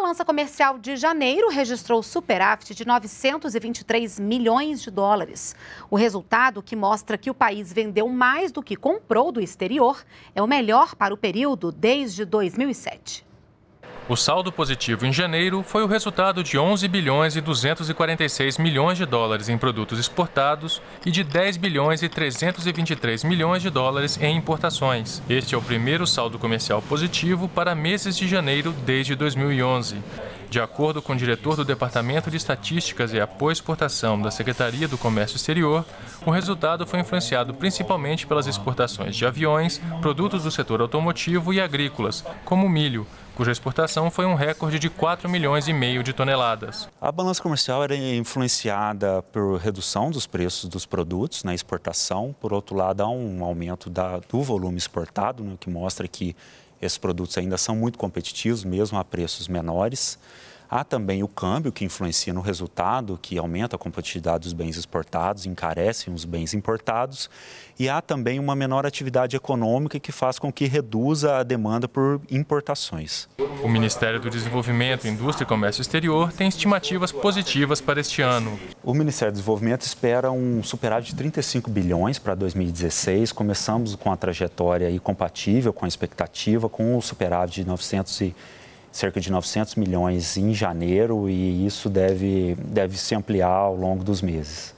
balança comercial de janeiro registrou superávit de 923 milhões de dólares. O resultado, que mostra que o país vendeu mais do que comprou do exterior, é o melhor para o período desde 2007. O saldo positivo em janeiro foi o resultado de 11 bilhões e 246 milhões de dólares em produtos exportados e de 10 bilhões e 323 milhões de dólares em importações. Este é o primeiro saldo comercial positivo para meses de janeiro desde 2011. De acordo com o diretor do Departamento de Estatísticas e Apoio à Exportação da Secretaria do Comércio Exterior, o resultado foi influenciado principalmente pelas exportações de aviões, produtos do setor automotivo e agrícolas, como milho, cuja exportação foi um recorde de 4 milhões e meio de toneladas. A balança comercial era influenciada por redução dos preços dos produtos na exportação, por outro lado, há um aumento da, do volume exportado, né, que mostra que esses produtos ainda são muito competitivos, mesmo a preços menores. Há também o câmbio, que influencia no resultado, que aumenta a competitividade dos bens exportados, encarece os bens importados. E há também uma menor atividade econômica que faz com que reduza a demanda por importações. O Ministério do Desenvolvimento, Indústria e Comércio Exterior tem estimativas positivas para este ano. O Ministério do Desenvolvimento espera um superávit de 35 bilhões para 2016. Começamos com a trajetória compatível com a expectativa, com o superávit de 900 e cerca de 900 milhões em janeiro e isso deve, deve se ampliar ao longo dos meses.